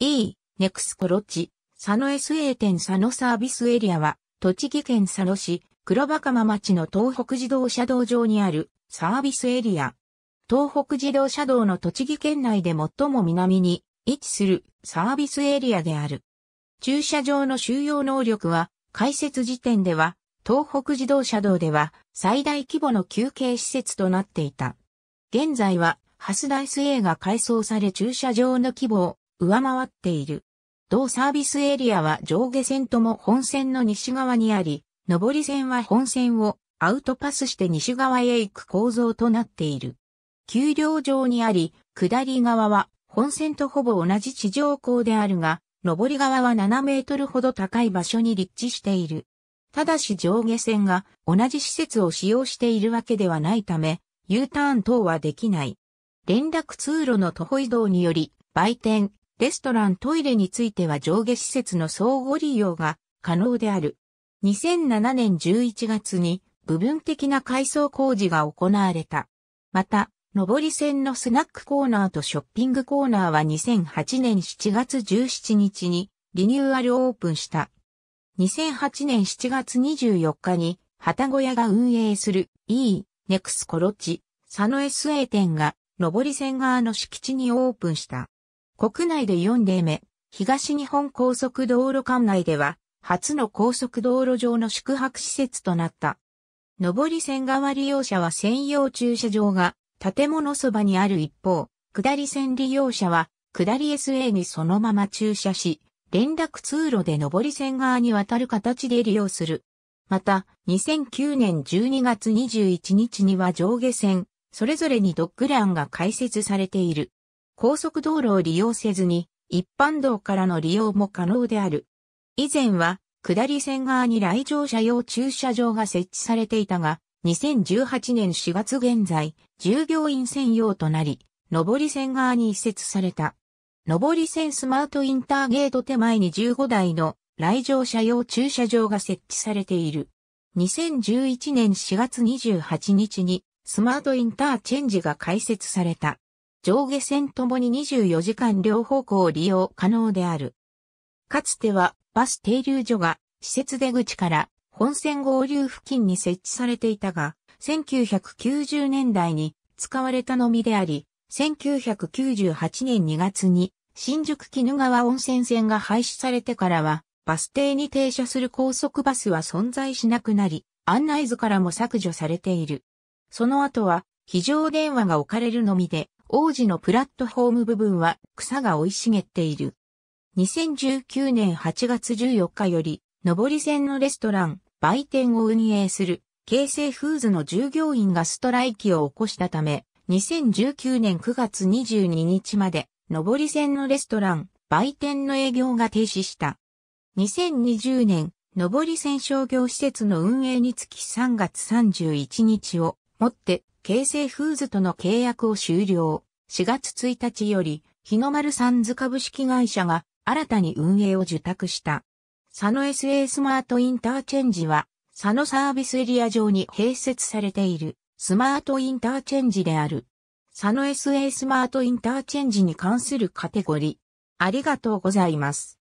E、ネクスコロチ、佐野 SA 店佐野サービスエリアは、栃木県佐野市、黒バカマ町の東北自動車道上にあるサービスエリア。東北自動車道の栃木県内で最も南に位置するサービスエリアである。駐車場の収容能力は、開設時点では、東北自動車道では最大規模の休憩施設となっていた。現在は、ハスダ s A が改装され駐車場の規模を上回っている。同サービスエリアは上下線とも本線の西側にあり、上り線は本線をアウトパスして西側へ行く構造となっている。丘陵上にあり、下り側は本線とほぼ同じ地上高であるが、上り側は7メートルほど高い場所に立地している。ただし上下線が同じ施設を使用しているわけではないため、U ターン等はできない。連絡通路の徒歩移動により、売店、レストラントイレについては上下施設の相互利用が可能である。2007年11月に部分的な改装工事が行われた。また、上り線のスナックコーナーとショッピングコーナーは2008年7月17日にリニューアルオープンした。2008年7月24日に、旗小屋が運営する E、ネクスコロチ、佐野 SA 店が、上り線側の敷地にオープンした。国内で4例目、東日本高速道路管内では、初の高速道路上の宿泊施設となった。上り線側利用者は専用駐車場が建物そばにある一方、下り線利用者は下り SA にそのまま駐車し、連絡通路で上り線側に渡る形で利用する。また、2009年12月21日には上下線、それぞれにドッグランが開設されている。高速道路を利用せずに、一般道からの利用も可能である。以前は、下り線側に来場者用駐車場が設置されていたが、2018年4月現在、従業員専用となり、上り線側に移設された。上り線スマートインターゲート手前に15台の来場者用駐車場が設置されている。2011年4月28日にスマートインターチェンジが開設された。上下線ともに24時間両方向を利用可能である。かつてはバス停留所が施設出口から本線合流付近に設置されていたが、1990年代に使われたのみであり、1998年2月に新宿鬼怒川温泉線が廃止されてからは、バス停に停車する高速バスは存在しなくなり、案内図からも削除されている。その後は、非常電話が置かれるのみで、王子のプラットフォーム部分は草が生い茂っている。2019年8月14日より、上り線のレストラン、売店を運営する、京成フーズの従業員がストライキを起こしたため、2019年9月22日まで、上り線のレストラン、売店の営業が停止した。2020年、上り線商業施設の運営につき3月31日をもって京成フーズとの契約を終了。4月1日より、日の丸サンズ株式会社が新たに運営を受託した。佐野 SA スマートインターチェンジは、佐野サービスエリア上に併設されているスマートインターチェンジである。佐野 SA スマートインターチェンジに関するカテゴリー。ありがとうございます。